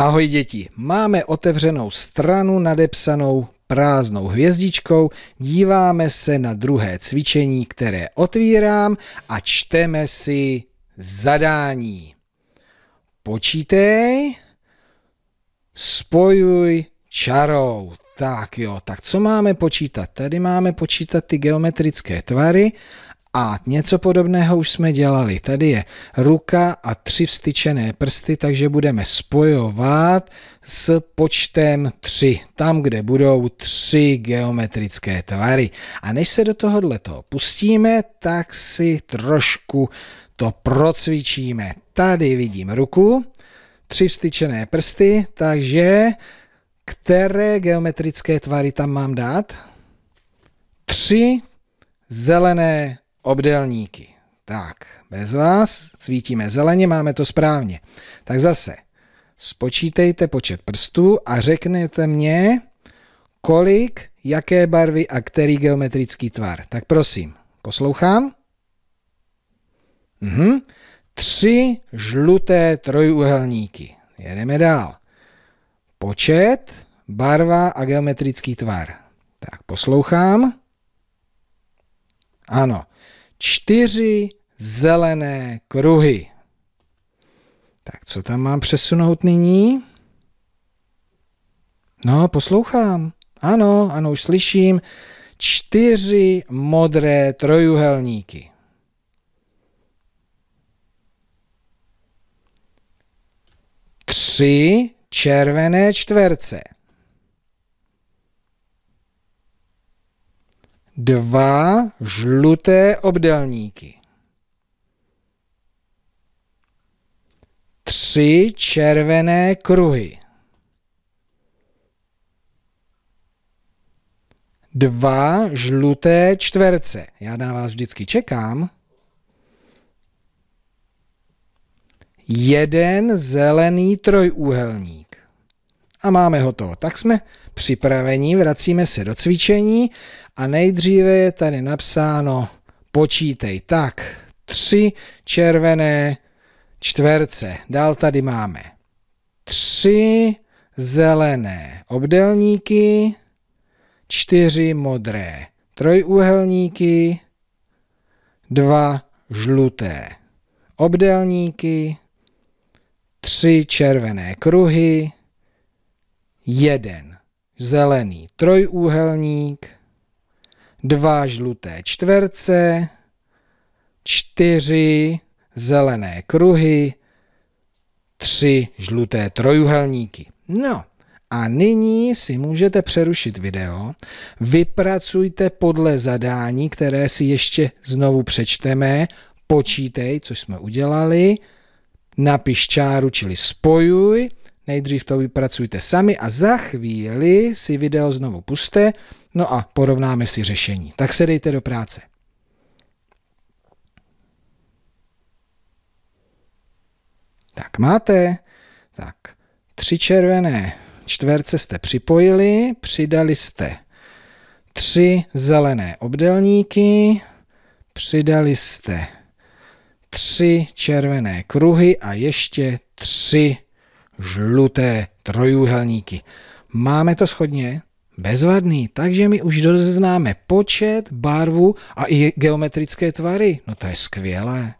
Ahoj děti, máme otevřenou stranu nadepsanou prázdnou hvězdičkou, díváme se na druhé cvičení, které otvírám a čteme si zadání. Počítej, spojuj čarou. Tak jo, tak co máme počítat? Tady máme počítat ty geometrické tvary a něco podobného už jsme dělali. Tady je ruka a tři vstyčené prsty, takže budeme spojovat s počtem 3, tam, kde budou tři geometrické tvary. A než se do tohohle toho pustíme, tak si trošku to procvičíme. Tady vidím ruku, tři vstyčené prsty, takže které geometrické tvary tam mám dát? Tři zelené obdelníky. Tak, bez vás svítíme zeleně, máme to správně. Tak zase, spočítejte počet prstů a řeknete mě, kolik, jaké barvy a který geometrický tvar. Tak prosím, poslouchám. Mhm. Tři žluté trojuhelníky. Jedeme dál. Počet, barva a geometrický tvar. Tak poslouchám. Ano, čtyři zelené kruhy. Tak co tam mám přesunout nyní? No, poslouchám. Ano, ano, už slyším. Čtyři modré trojuhelníky. Tři červené čtverce. dva žluté obdelníky. Tři červené kruhy. Dva žluté čtverce. Já na vás vždycky čekám. Jeden zelený trojúhelník a máme hotovo. Tak jsme připraveni, vracíme se do cvičení a nejdříve je tady napsáno počítej tak, tři červené čtverce. Dál tady máme tři zelené obdelníky, čtyři modré trojúhelníky, dva žluté obdelníky, tři červené kruhy, jeden zelený trojúhelník, dva žluté čtverce, čtyři zelené kruhy, tři žluté trojuhelníky. No a nyní si můžete přerušit video, vypracujte podle zadání, které si ještě znovu přečteme, počítej, co jsme udělali, napiš čáru, čili spojuj, Nejdřív to vypracujte sami a za chvíli si video znovu puste, no a porovnáme si řešení. Tak se dejte do práce. Tak máte, tak tři červené čtverce jste připojili, přidali jste tři zelené obdelníky, přidali jste tři červené kruhy a ještě tři žluté trojúhelníky. Máme to schodně? Bezvadný, takže my už doznáme počet, barvu a i geometrické tvary. No to je skvělé.